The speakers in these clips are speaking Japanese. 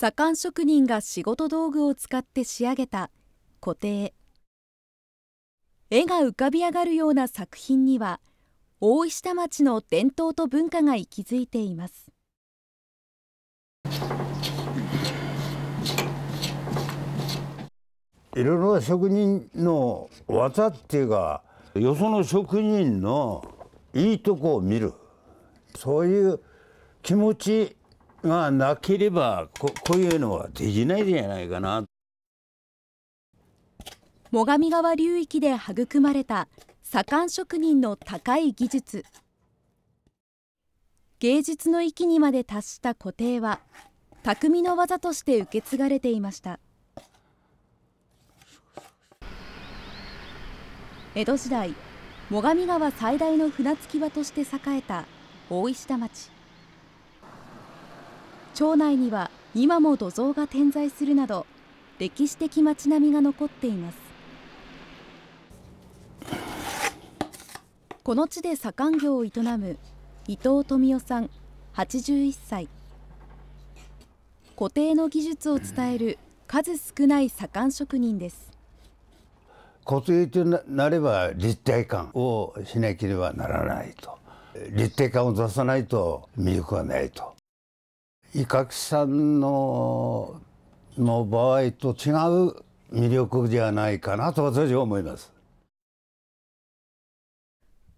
左官職人が仕事道具を使って仕上げた固定絵が浮かび上がるような作品には大石田町の伝統と文化が息づいています。いろいろ職人の技っていうかよその職人のいいとこを見るそういう気持ちがなければこういうのはできないじゃないかな。最上川流域で育まれた左官職人の高い技術芸術の域にまで達した固定は匠の技として受け継がれていました江戸時代最上川最大の船着き場として栄えた大石田町町内には今も土蔵が点在するなど歴史的町並みが残っていますこの地で左官業を営む伊藤富夫さん81歳固定の技術を伝える数少ない左官職人です固定となれば立体感をしなければならないと立体感を出さないと魅力はないと伊垣さんのの場合と違う魅力じゃないかなと私は思います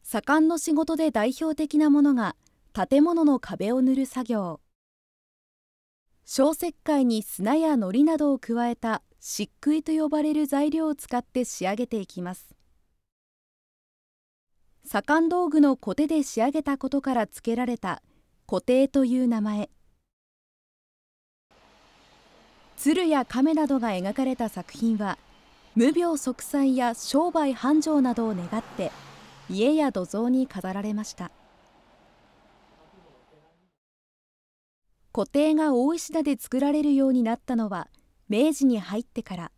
左官の仕事で代表的なものが建物の壁を塗る作業小石灰に砂や糊などを加えた漆喰と呼ばれる材料を使って仕上げていきます左官道具のコテで仕上げたことから付けられたコテという名前鶴や亀などが描かれた作品は無病息災や商売繁盛などを願って家や土蔵に飾られました固定が大石田で作られるようになったのは明治に入ってから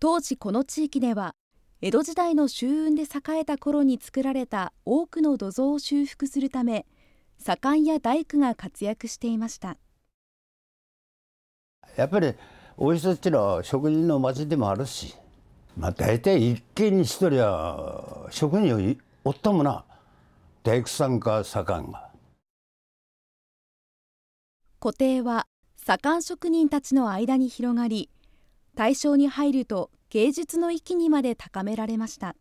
当時この地域では江戸時代の周運で栄えた頃に作られた多くの土蔵を修復するため左官や大工が活躍していました。やっぱりお医者っていうのは職人の町でもあるし、まあ、大体一軒に一人は職人をおったもな大工さんか左官が。固定は左官職人たちの間に広がり大正に入ると芸術の域にまで高められました。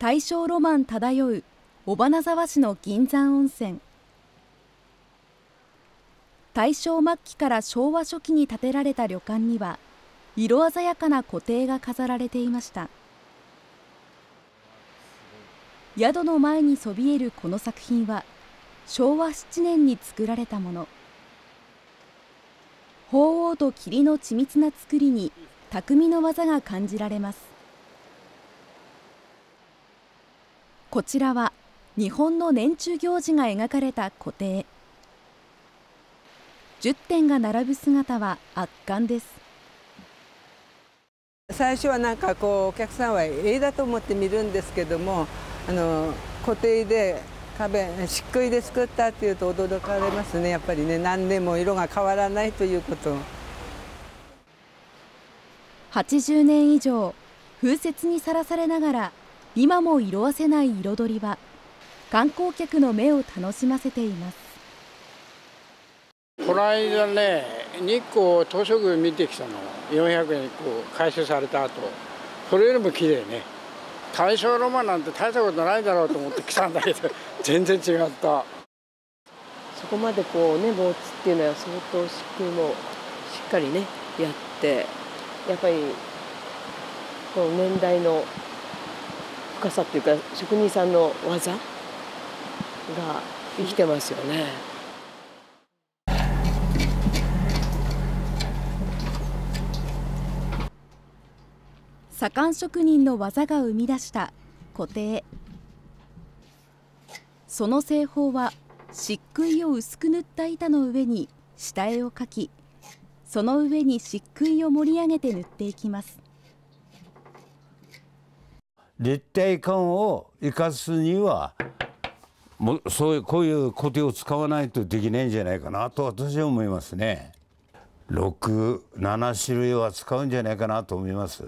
大正ロマン漂う尾花沢市の銀山温泉大正末期から昭和初期に建てられた旅館には色鮮やかな固定が飾られていました宿の前にそびえるこの作品は昭和7年に作られたもの鳳凰と霧の緻密な作りに匠の技が感じられますこちらは日本の年中行事が描かれた固定10点が並ぶ姿は圧巻です最初はなんかこうお客さんは絵だと思って見るんですけどもあの固定で壁漆喰で作ったっていうと驚かれますねやっぱりね何年も色が変わらないということ80年以上風雪にさらされながら今も色あせない彩りは観光客の目を楽しませていますこの間ね日光東照宮見てきたの400円こう回収された後それよりも綺麗ね大正ロマンなんて大したことないだろうと思って来たんだけど 全然違ったそこまでこうね防地っていうのは相当しく、もしっかりねやってやっぱりこう年代の深さっていうか職人さんの技が生きてますよね。左官職人の技が生み出した固定その製法は漆喰を薄く塗った板の上に下絵を描きその上に漆喰を盛り上げて塗っていきます立体感を生かすにはもそういうこういう固定を使わないとできないんじゃないかなと私は思いますね67種類は使うんじゃないかなと思います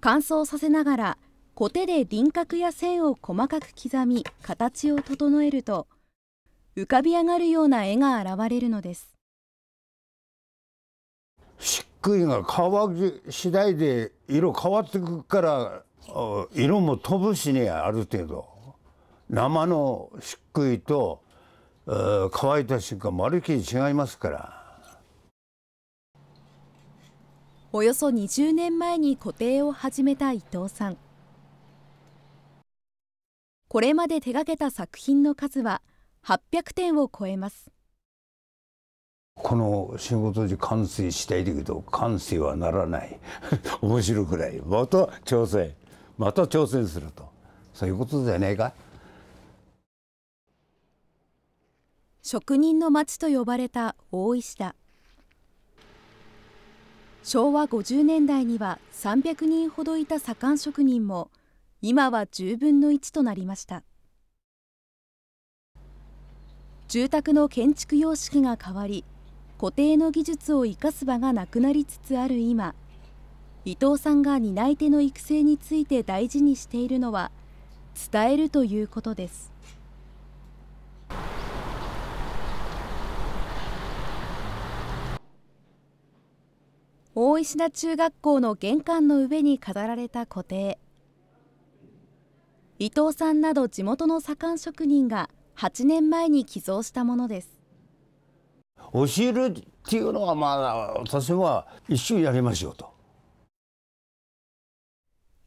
乾燥させながらコテで輪郭や線を細かく刻み形を整えると浮かび上がるような絵が現れるのです漆喰が乾き次第で色変わってくから色も飛ぶしねある程度生の漆喰と乾いた瞬間まるっきり違いますからおよそ20年前に固定を始めた伊藤さんこれまで手がけた作品の数は800点を超えますこの仕事で完成したいけど完成はならない 面白くないまた挑戦また挑戦するとそういうことじゃねえか職人の町と呼ばれた大石田昭和50年代には300人ほどいた左官職人も今は10分の1となりました住宅の建築様式が変わり固定の技術を生かす場がなくなりつつある今伊藤さんが担い手の育成について大事にしているのは伝えるということです大石田中学校の玄関の上に飾られた固定伊藤さんなど地元の左官職人が8年前に寄贈したものです教えるっていうのはまあ私は一瞬やりましょうと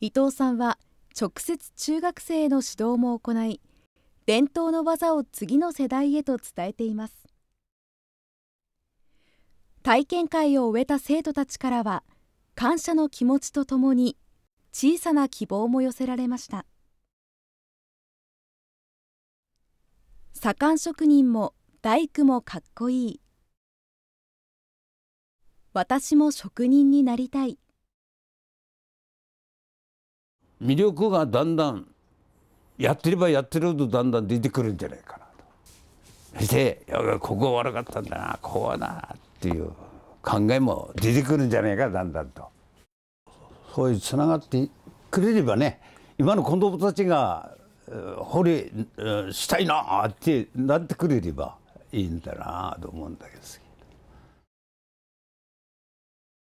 伊藤さんは直接中学生への指導も行い伝統の技を次の世代へと伝えています体験会を終えた生徒たちからは感謝の気持ちとともに小さな希望も寄せられました左官職人も大工もかっこいい私も職人になりたい魅力がだんだんやってればやってるほどだんだん出てくるんじゃないかなと。そしてここ悪かったんだなこうはなっていう考えも出てくるんじゃないかだんだんと。そういうつながってくれればね今の子どもたちが掘りしたいなってなってくれればいいんだなと思うんだけど。